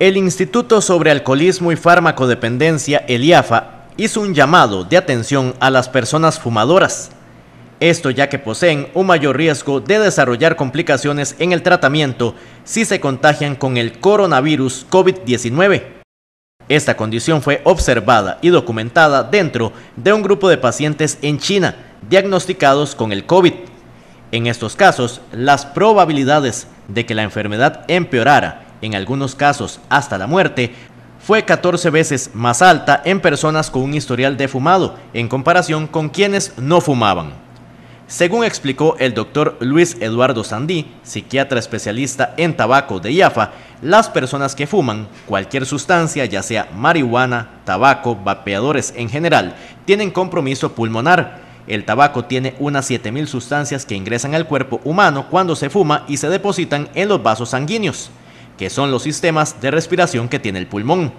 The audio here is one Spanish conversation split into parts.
El Instituto sobre Alcoholismo y Fármacodependencia, el IAFA, hizo un llamado de atención a las personas fumadoras. Esto ya que poseen un mayor riesgo de desarrollar complicaciones en el tratamiento si se contagian con el coronavirus COVID-19. Esta condición fue observada y documentada dentro de un grupo de pacientes en China diagnosticados con el COVID. En estos casos, las probabilidades de que la enfermedad empeorara en algunos casos hasta la muerte, fue 14 veces más alta en personas con un historial de fumado en comparación con quienes no fumaban. Según explicó el doctor Luis Eduardo Sandí, psiquiatra especialista en tabaco de IAFA, las personas que fuman cualquier sustancia, ya sea marihuana, tabaco, vapeadores en general, tienen compromiso pulmonar. El tabaco tiene unas 7.000 sustancias que ingresan al cuerpo humano cuando se fuma y se depositan en los vasos sanguíneos que son los sistemas de respiración que tiene el pulmón.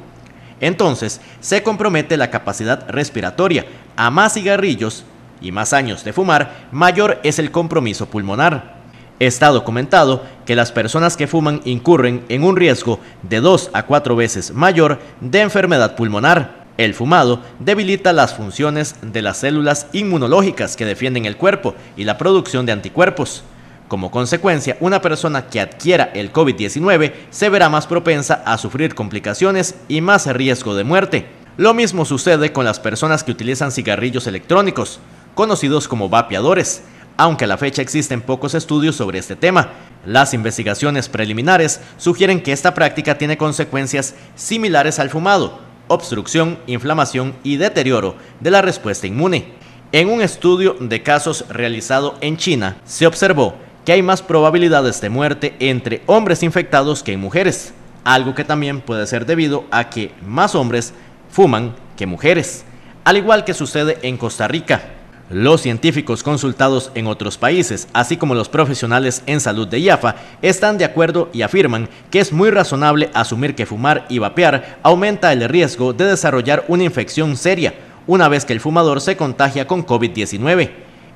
Entonces, se compromete la capacidad respiratoria. A más cigarrillos y más años de fumar, mayor es el compromiso pulmonar. Está documentado que las personas que fuman incurren en un riesgo de 2 a 4 veces mayor de enfermedad pulmonar. El fumado debilita las funciones de las células inmunológicas que defienden el cuerpo y la producción de anticuerpos. Como consecuencia, una persona que adquiera el COVID-19 se verá más propensa a sufrir complicaciones y más riesgo de muerte. Lo mismo sucede con las personas que utilizan cigarrillos electrónicos, conocidos como vapeadores, aunque a la fecha existen pocos estudios sobre este tema. Las investigaciones preliminares sugieren que esta práctica tiene consecuencias similares al fumado, obstrucción, inflamación y deterioro de la respuesta inmune. En un estudio de casos realizado en China, se observó hay más probabilidades de muerte entre hombres infectados que en mujeres, algo que también puede ser debido a que más hombres fuman que mujeres, al igual que sucede en Costa Rica. Los científicos consultados en otros países, así como los profesionales en salud de IAFA, están de acuerdo y afirman que es muy razonable asumir que fumar y vapear aumenta el riesgo de desarrollar una infección seria una vez que el fumador se contagia con COVID-19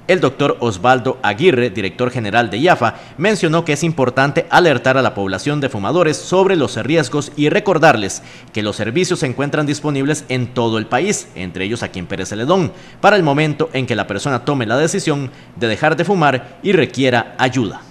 el doctor Osvaldo Aguirre, director general de IAFA, mencionó que es importante alertar a la población de fumadores sobre los riesgos y recordarles que los servicios se encuentran disponibles en todo el país, entre ellos aquí en Pérez Celedón, para el momento en que la persona tome la decisión de dejar de fumar y requiera ayuda.